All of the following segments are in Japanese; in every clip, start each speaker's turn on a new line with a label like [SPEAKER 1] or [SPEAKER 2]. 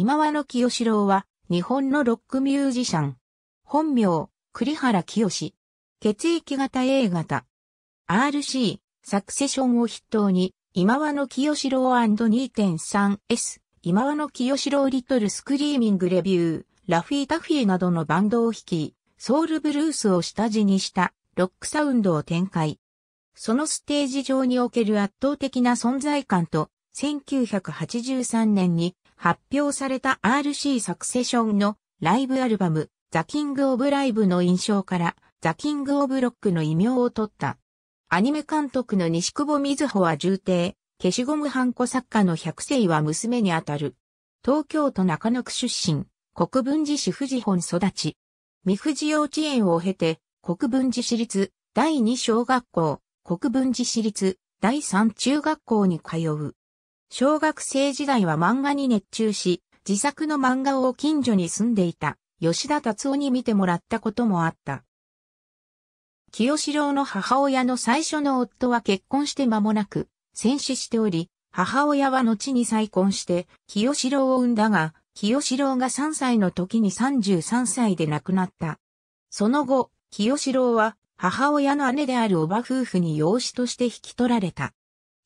[SPEAKER 1] 今和の清志郎は、日本のロックミュージシャン。本名、栗原清。血液型 A 型。RC、サクセションを筆頭に、今和の清志郎 &2.3S、今和の清志郎リトルスクリーミングレビュー、ラフィータフィーなどのバンドを率い、ソウルブルースを下地にしたロックサウンドを展開。そのステージ上における圧倒的な存在感と、1983年に発表された RC サクセションのライブアルバム、ザ・キング・オブ・ライブの印象から、ザ・キング・オブ・ロックの異名を取った。アニメ監督の西久保瑞穂は重帝、消しゴムハンコ作家の百世は娘にあたる。東京都中野区出身、国分寺市富士本育ち。三富士幼稚園を経て、国分寺市立第二小学校、国分寺市立第三中学校に通う。小学生時代は漫画に熱中し、自作の漫画を近所に住んでいた吉田達夫に見てもらったこともあった。清志郎の母親の最初の夫は結婚して間もなく、戦死しており、母親は後に再婚して、清志郎を産んだが、清志郎が3歳の時に33歳で亡くなった。その後、清志郎は、母親の姉であるおば夫婦に養子として引き取られた。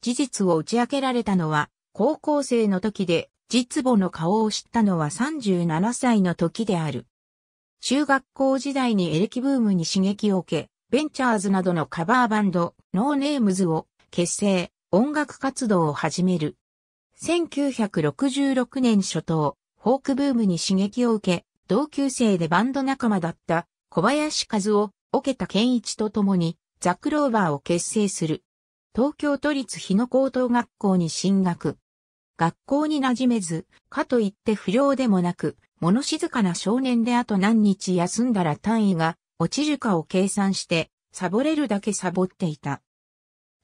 [SPEAKER 1] 事実を打ち明けられたのは、高校生の時で、実母の顔を知ったのは37歳の時である。中学校時代にエレキブームに刺激を受け、ベンチャーズなどのカバーバンド、ノーネームズを結成、音楽活動を始める。1966年初頭、フォークブームに刺激を受け、同級生でバンド仲間だった小林和夫、桶田健一と共にザ・クローバーを結成する。東京都立日野高等学校に進学。学校に馴染めず、かといって不良でもなく、物静かな少年であと何日休んだら単位が落ちるかを計算して、サボれるだけサボっていた。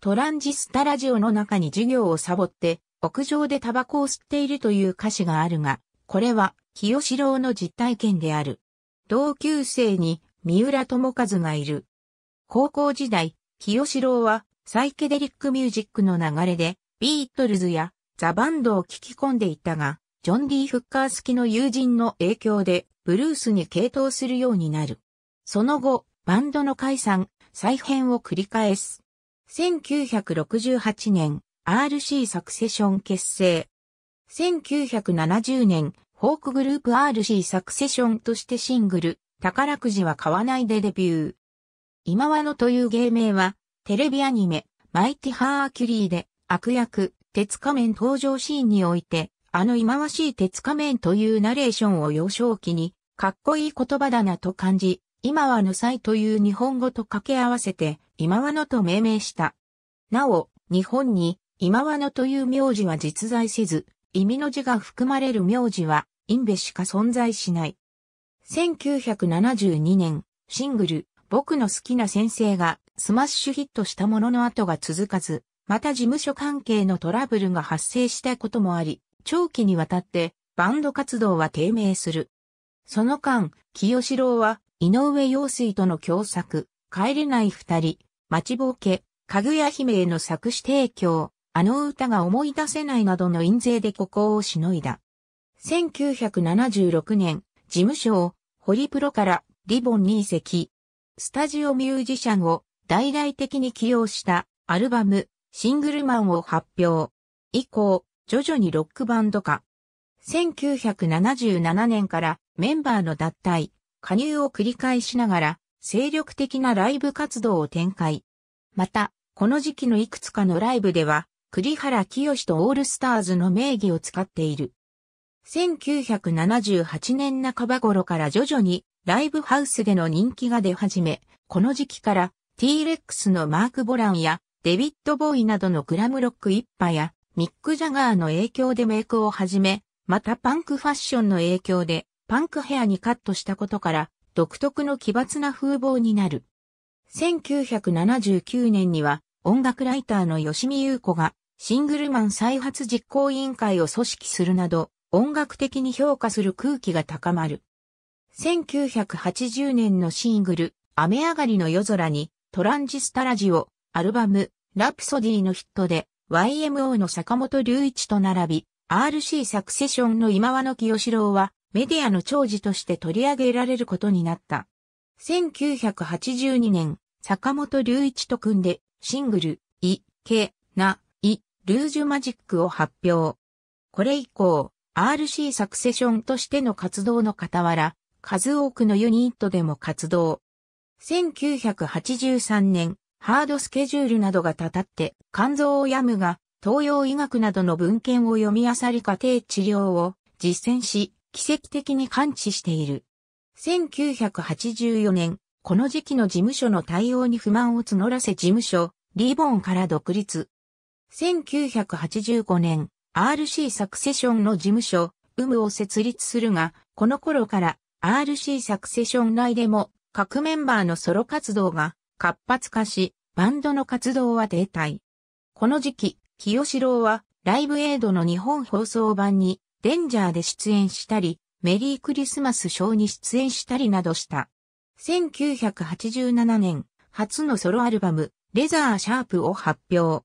[SPEAKER 1] トランジスタラジオの中に授業をサボって、屋上でタバコを吸っているという歌詞があるが、これは清志郎の実体験である。同級生に三浦友和がいる。高校時代、清志郎はサイケデリックミュージックの流れで、ビートルズやザ・バンドを聴き込んでいたが、ジョン・ディ・フッカー好きの友人の影響で、ブルースに傾倒するようになる。その後、バンドの解散、再編を繰り返す。1968年、RC サクセション結成。1970年、フォークグループ RC サクセションとしてシングル、宝くじは買わないでデビュー。今和野という芸名は、テレビアニメ、マイティ・ハーアキュリーで、悪役、鉄仮面登場シーンにおいて、あの忌まわしい鉄仮面というナレーションを幼少期に、かっこいい言葉だなと感じ、今はぬさいという日本語と掛け合わせて、今はのと命名した。なお、日本に、今はのという名字は実在せず、意味の字が含まれる名字は、インベしか存在しない。1972年、シングル、僕の好きな先生がスマッシュヒットしたものの後が続かず、また事務所関係のトラブルが発生したこともあり、長期にわたってバンド活動は低迷する。その間、清志郎は井上陽水との共作、帰れない二人、待ちぼうけ、かぐや姫への作詞提供、あの歌が思い出せないなどの印税でここをしのいだ。1976年、事務所をホリプロからリボンに移籍。スタジオミュージシャンを大々的に起用したアルバム、シングルマンを発表。以降、徐々にロックバンド化。1977年からメンバーの脱退、加入を繰り返しながら、精力的なライブ活動を展開。また、この時期のいくつかのライブでは、栗原清とオールスターズの名義を使っている。1978年半ば頃から徐々にライブハウスでの人気が出始め、この時期から T-Rex のマーク・ボランやデビッド・ボーイなどのグラムロック一派やミック・ジャガーの影響でメイクをはじめ、またパンクファッションの影響でパンクヘアにカットしたことから独特の奇抜な風貌になる。1979年には音楽ライターの吉見優子がシングルマン再発実行委員会を組織するなど音楽的に評価する空気が高まる。1980年のシングル雨上がりの夜空にトランジスタラジオ、アルバム、ラプソディのヒットで、YMO の坂本隆一と並び、RC サクセションの今和の清志郎は、メディアの長寿として取り上げられることになった。1982年、坂本隆一と組んで、シングル、い、け、な、い、ルージュマジックを発表。これ以降、RC サクセションとしての活動の傍ら、数多くのユニットでも活動。1983年、ハードスケジュールなどがたたって、肝臓を病むが、東洋医学などの文献を読み漁り家庭治療を実践し、奇跡的に感知している。1984年、この時期の事務所の対応に不満を募らせ事務所、リボンから独立。1985年、RC サクセションの事務所、ウムを設立するが、この頃から RC サクセション内でも各メンバーのソロ活動が活発化し、バンドの活動は停滞。この時期、清志郎はライブエイドの日本放送版にデンジャーで出演したり、メリークリスマスショーに出演したりなどした。1987年、初のソロアルバム、レザーシャープを発表。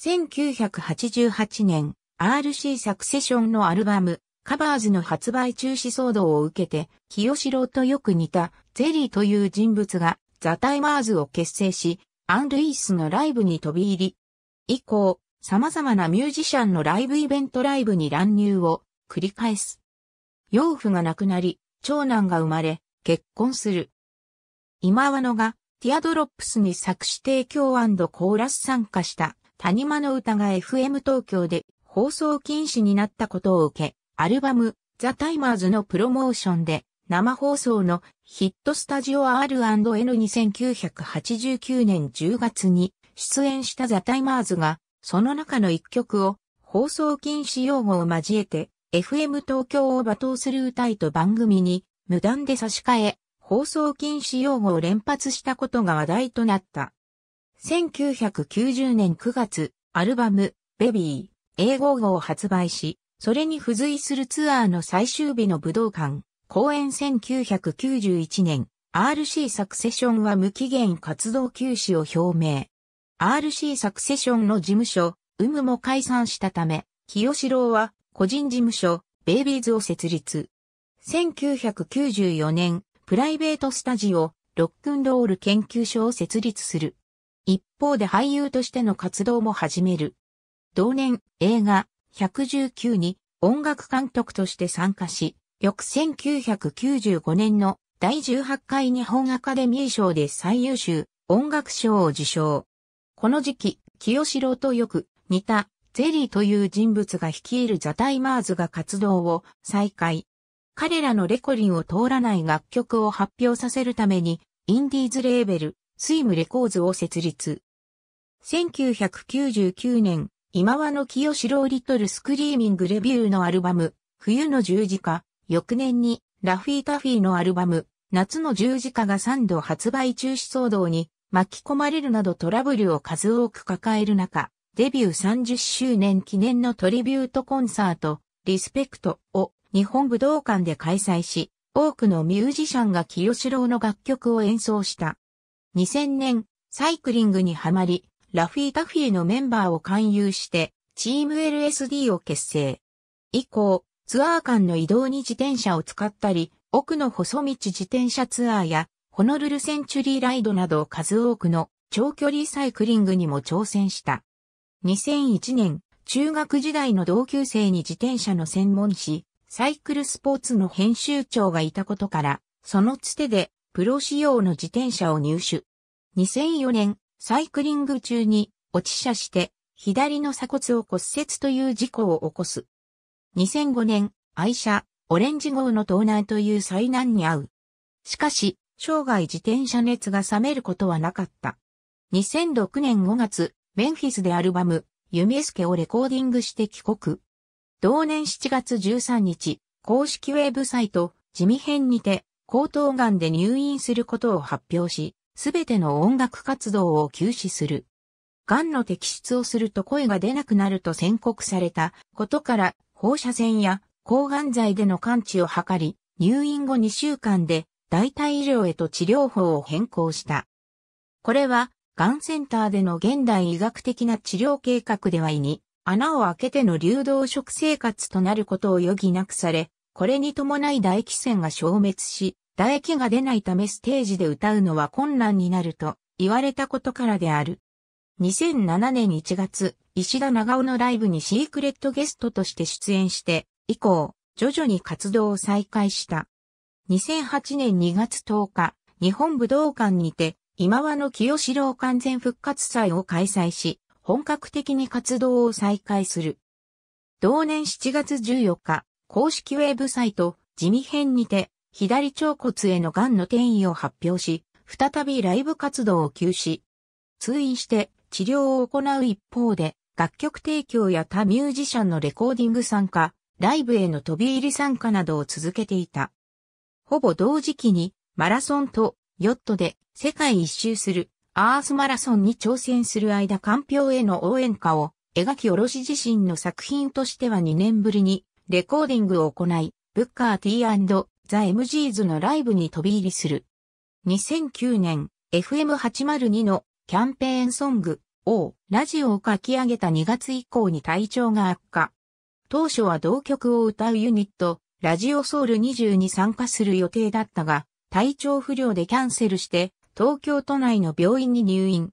[SPEAKER 1] 1988年、RC サクセションのアルバム、カバーズの発売中止騒動を受けて、清志郎とよく似たゼリーという人物がザ・タイマーズを結成し、アン・ルイスのライブに飛び入り、以降、様々なミュージシャンのライブイベントライブに乱入を繰り返す。養父が亡くなり、長男が生まれ、結婚する。今和野がティアドロップスに作詞提供コーラス参加した谷間の歌が FM 東京で放送禁止になったことを受け、アルバムザ・タイマーズのプロモーションで生放送のヒットスタジオ R&N 2 9 8 9年10月に出演したザ・タイマーズが、その中の一曲を放送禁止用語を交えて、FM 東京を罵倒する歌いと番組に無断で差し替え、放送禁止用語を連発したことが話題となった。1990年9月、アルバム、ベビー、英語語を発売し、それに付随するツアーの最終日の武道館、公演1991年、RC サクセションは無期限活動休止を表明。RC サクセションの事務所、ウムも解散したため、清志郎は個人事務所、ベイビーズを設立。1994年、プライベートスタジオ、ロックンロール研究所を設立する。一方で俳優としての活動も始める。同年、映画、119に音楽監督として参加し、翌1995年の第18回日本アカデミー賞で最優秀音楽賞を受賞。この時期、清志郎とよく似たゼリーという人物が率いるザ・タイマーズが活動を再開。彼らのレコリンを通らない楽曲を発表させるために、インディーズレーベル、スイムレコーズを設立。1999年、今和の清志郎リトルスクリーミングレビューのアルバム、冬の十字架翌年にラフィー・タフィーのアルバム、夏の十字架が3度発売中止騒動に巻き込まれるなどトラブルを数多く抱える中、デビュー30周年記念のトリビュートコンサート、リスペクトを日本武道館で開催し、多くのミュージシャンが清志郎の楽曲を演奏した。2000年、サイクリングにはまり、ラフィータフィーのメンバーを勧誘して、チーム LSD を結成。以降、ツアー間の移動に自転車を使ったり、奥の細道自転車ツアーや、ホノルルセンチュリーライドなど数多くの長距離サイクリングにも挑戦した。2001年、中学時代の同級生に自転車の専門誌、サイクルスポーツの編集長がいたことから、そのつてでプロ仕様の自転車を入手。2004年、サイクリング中に落ち車して左の鎖骨を骨折という事故を起こす。2005年、愛車、オレンジ号の盗難という災難に遭う。しかし、生涯自転車熱が冷めることはなかった。2006年5月、メンフィスでアルバム、ス助をレコーディングして帰国。同年7月13日、公式ウェブサイト、地味編にて、高頭がんで入院することを発表し、すべての音楽活動を休止する。癌の摘出をすると声が出なくなると宣告されたことから放射線や抗がん剤での感知を図り、入院後2週間で代替医療へと治療法を変更した。これは、がんセンターでの現代医学的な治療計画ではいに、穴を開けての流動食生活となることを余儀なくされ、これに伴い唾液腺が消滅し、唾液が出ないためステージで歌うのは困難になると言われたことからである。2007年1月、石田長尾のライブにシークレットゲストとして出演して、以降、徐々に活動を再開した。2008年2月10日、日本武道館にて、今和の清志郎完全復活祭を開催し、本格的に活動を再開する。同年7月14日、公式ウェブサイト、地味編にて、左腸骨への癌の転移を発表し、再びライブ活動を休止。通院して治療を行う一方で、楽曲提供や他ミュージシャンのレコーディング参加、ライブへの飛び入り参加などを続けていた。ほぼ同時期にマラソンとヨットで世界一周するアースマラソンに挑戦する間官境への応援歌を描き下ろし自身の作品としては2年ぶりにレコーディングを行い、ブッカー T& ザ・ MGs のライブに飛び入りする。2009年 FM802 のキャンペーンソング O ラジオを書き上げた2月以降に体調が悪化。当初は同曲を歌うユニット、ラジオソウル20に参加する予定だったが、体調不良でキャンセルして、東京都内の病院に入院。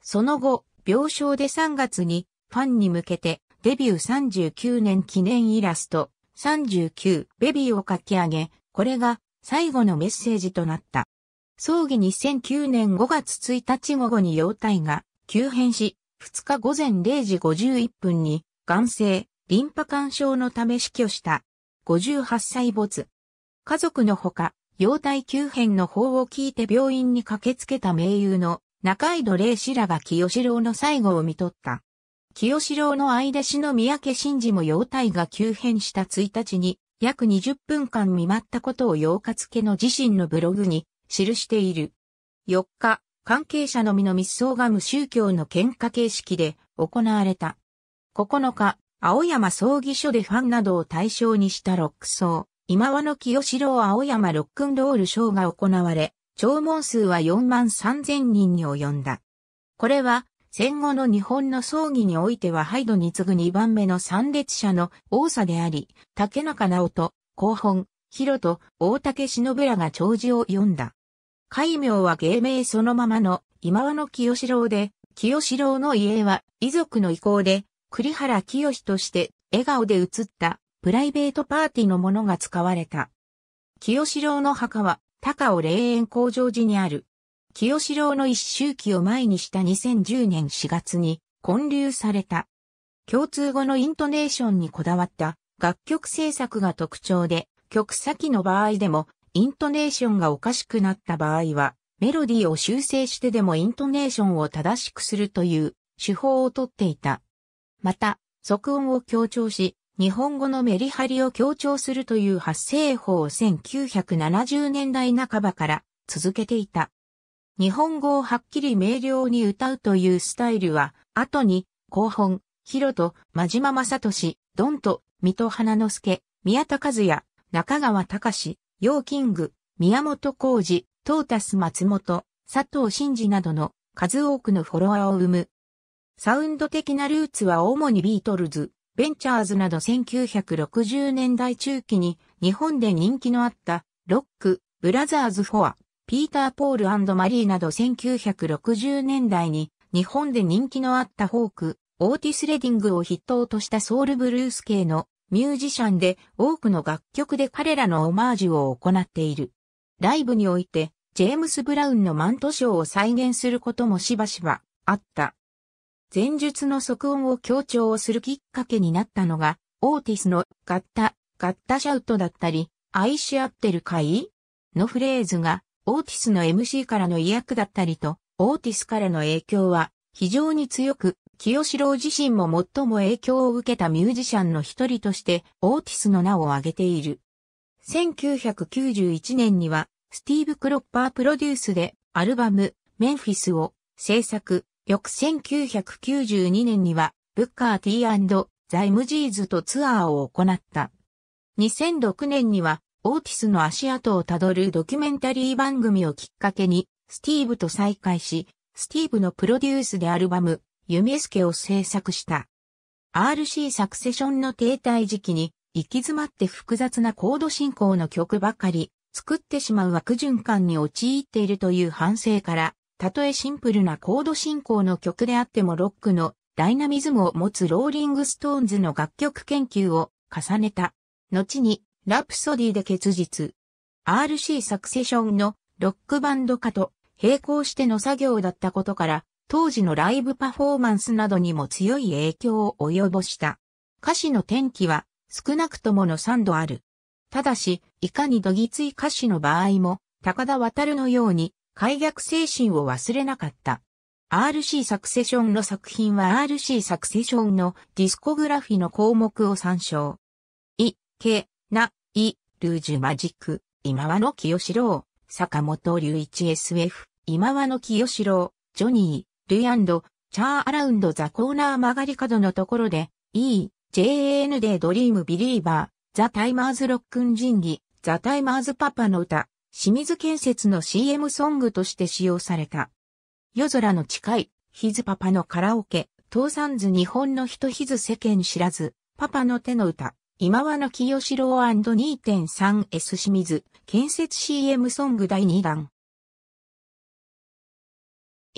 [SPEAKER 1] その後、病床で3月に、ファンに向けて、デビュー39年記念イラスト、39ベビーを書き上げ、これが最後のメッセージとなった。葬儀2009年5月1日午後に容体が急変し、2日午前0時51分に、眼性、リンパ干渉のため死去した。58歳没。家族のほか、容体急変の方を聞いて病院に駆けつけた名優の中井戸礼氏らが清志郎の最後を見取った。清志郎の愛弟子の三宅真嗣も容体が急変した1日に、約20分間見舞ったことを8日付の自身のブログに記している。4日、関係者のみの密葬が無宗教の喧嘩形式で行われた。9日、青山葬儀所でファンなどを対象にしたロック葬、今和の清志郎青山ロックンロール賞が行われ、弔問数は4万3000人に及んだ。これは、戦後の日本の葬儀においてはハイドに次ぐ2番目の参列者の多さであり、竹中直人、広本、広と大竹忍らが弔辞を読んだ。戒名は芸名そのままの今和の清志郎で、清志郎の家は遺族の意向で、栗原清として笑顔で写ったプライベートパーティーのものが使われた。清志郎の墓は高尾霊園工場寺にある。清志郎の一周期を前にした2010年4月に建立された。共通語のイントネーションにこだわった楽曲制作が特徴で、曲先の場合でもイントネーションがおかしくなった場合は、メロディーを修正してでもイントネーションを正しくするという手法をとっていた。また、即音を強調し、日本語のメリハリを強調するという発声法を1970年代半ばから続けていた。日本語をはっきり明瞭に歌うというスタイルは、後に、後本、ヒロと、真島正俊、ドンと、水戸花之助、宮田和也、中川隆、ヨーキング、宮本浩二、トータス松本、佐藤真二などの数多くのフォロワーを生む。サウンド的なルーツは主にビートルズ、ベンチャーズなど1960年代中期に日本で人気のあったロック、ブラザーズ・フォア、ピーター・ポールマリーなど1960年代に日本で人気のあったフォーク、オーティス・レディングを筆頭としたソウルブルース系のミュージシャンで多くの楽曲で彼らのオマージュを行っている。ライブにおいて、ジェームス・ブラウンのマントショーを再現することもしばしばあった。前述の即音を強調をするきっかけになったのが、オーティスのガッタ、ガッタシャウトだったり、愛し合ってるかいのフレーズが、オーティスの MC からの意訳だったりと、オーティスからの影響は非常に強く、清志郎自身も最も影響を受けたミュージシャンの一人として、オーティスの名を挙げている。1991年には、スティーブ・クロッパープロデュースで、アルバム、メンフィスを制作。翌1992年には、ブッカーティー・ザイムジーズとツアーを行った。2006年には、オーティスの足跡をたどるドキュメンタリー番組をきっかけに、スティーブと再会し、スティーブのプロデュースでアルバム、ス助を制作した。RC サクセションの停滞時期に、行き詰まって複雑なコード進行の曲ばかり、作ってしまう悪循環に陥っているという反省から、たとえシンプルなコード進行の曲であってもロックのダイナミズムを持つローリングストーンズの楽曲研究を重ねた。後に、ラプソディで結実。RC サクセションのロックバンド化と並行しての作業だったことから、当時のライブパフォーマンスなどにも強い影響を及ぼした。歌詞の転機は少なくともの3度ある。ただし、いかにどぎつい歌詞の場合も、高田渡のように、開逆精神を忘れなかった。RC サクセションの作品は RC サクセションのディスコグラフィの項目を参照。い、け、な、い、ルージュマジック、今和の清志郎、坂本隆一 SF、今和の清志郎、ジョニー、ルイアンド、チャーアラウンドザコーナー曲がり角のところで、E、JAN でドリームビリーバー、ザタイマーズロックンジンギ、ザタイマーズパパの歌、清水建設の CM ソングとして使用された。夜空の近い、ヒズパパのカラオケ、倒産図日本の人ヒズ世間知らず、パパの手の歌、今和の清志郎 &2.3S 清水、建設 CM ソング第2弾。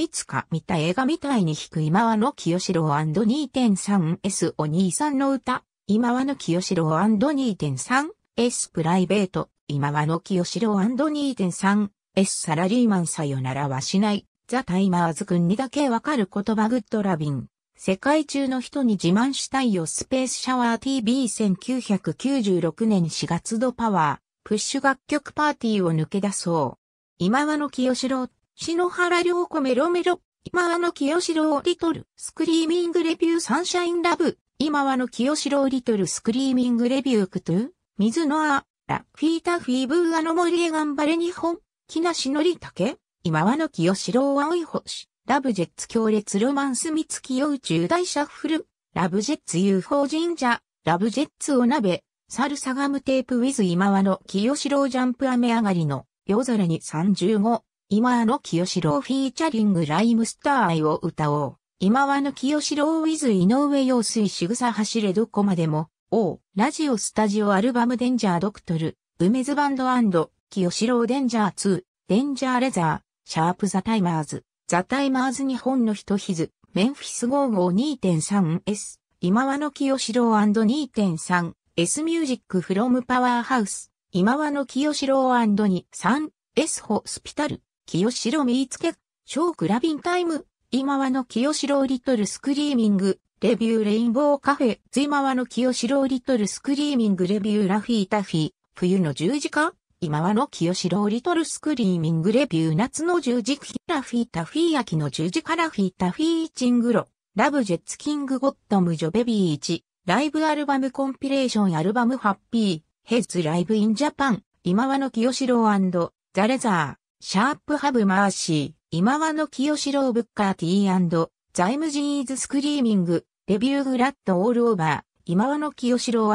[SPEAKER 1] いつか見た映画みたいに弾く今和の清志郎 &2.3S お兄さんの歌、今和の清志郎 &2.3S プライベート、今和の清志郎 &2.3S サラリーマンさよならはしない、ザ・タイマーズくんにだけわかる言葉グッドラビン。世界中の人に自慢したいよスペースシャワー TV1996 年4月度パワー、プッシュ楽曲パーティーを抜け出そう。今和の清志郎篠原涼子メロメロ、今はの清志郎リトル、スクリーミングレビューサンシャインラブ、今はの清志郎リトルスクリーミングレビュークトゥ、水のあ、ラ、フィータフィーブーアの森へ頑張れ日本、木梨のりたけ、今はの清志郎青い星、ラブジェッツ強烈ロマンス三月夜宙大シャッフル、ラブジェッツ UFO 神社、ラブジェッツお鍋、サルサガムテープウィズ今はの清志郎ジャンプ雨上がりの夜空に35、今の清志郎フィーチャリングライムスター愛を歌おう。今和の清志郎ウィズ井上陽水仕草走れどこまでも、おう。ラジオスタジオアルバムデンジャードクトル、梅津バンド清志郎デンジャー2、デンジャーレザー、シャープザタイマーズ、ザタイマーズ日本の人ひず、メンフィス 552.3S、今和の清志郎 2.3S ミュージックフロムパワーハウス、今和の清志郎 2.3S ホスピタル。清城見つけ、ークラビンタイム、今はの清城リトルスクリーミング、レビューレインボーカフェ、今はの清城リトルスクリーミングレビューラフィータフィ、ー、冬の十字架今はの清志リトルスクリーミングレビュー夏の十字架、ラフィータフィー秋の十字架、ラフィータフィーチングロラブジェッツキングゴットムジョベビーチ、ライブアルバムコンピレーションアルバムハッピーヘッズライブインジャパン今はの清志郎ザレザーシャープハブマーシー、今和の清志郎ブッカー T& ザイムジーズスクリーミング、レビューグラッドオールオーバー、今和の清志郎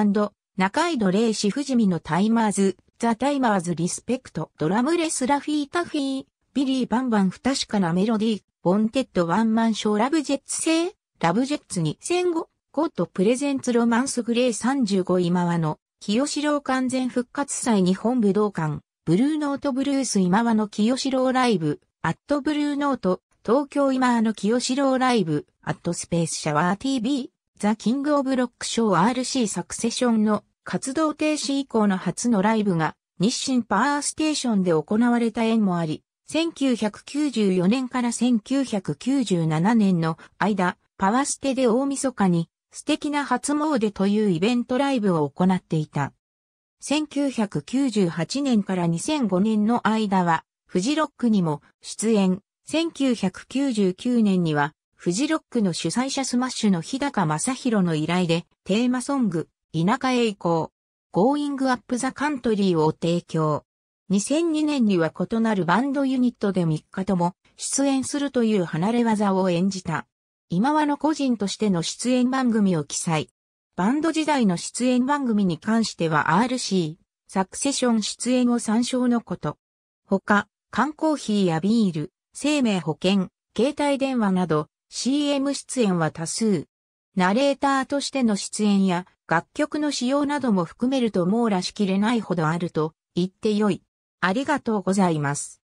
[SPEAKER 1] 中井戸礼志不死身のタイマーズ、ザ・タイマーズ・リスペクト、ドラムレス・ラフィー・タフィー、ビリー・バンバン不確かなメロディー、ボンテッド・ワンマン・ショー・ラブ・ジェッツ製、ラブ・ジェッツ2005、コート・プレゼンツ・ロマンス・グレー35今和の、清志郎完全復活祭日本武道館、ブルーノートブルース今和の清志郎ライブ、アットブルーノート、東京今和の清志郎ライブ、アットスペースシャワー TV、ザ・キング・オブ・ロック・ショー RC サクセションの活動停止以降の初のライブが日清パワーステーションで行われた縁もあり、1994年から1997年の間、パワステで大晦日に素敵な初詣というイベントライブを行っていた。1998年から2005年の間は、フジロックにも出演。1999年には、フジロックの主催者スマッシュの日高正宏の依頼で、テーマソング、田舎へ行こう、Going Up the Country を提供。2002年には異なるバンドユニットで3日とも出演するという離れ技を演じた。今はの個人としての出演番組を記載。バンド時代の出演番組に関しては RC、サクセション出演を参照のこと。他、缶コーヒーやビール、生命保険、携帯電話など CM 出演は多数。ナレーターとしての出演や楽曲の使用なども含めると網羅しきれないほどあると言ってよい。ありがとうございます。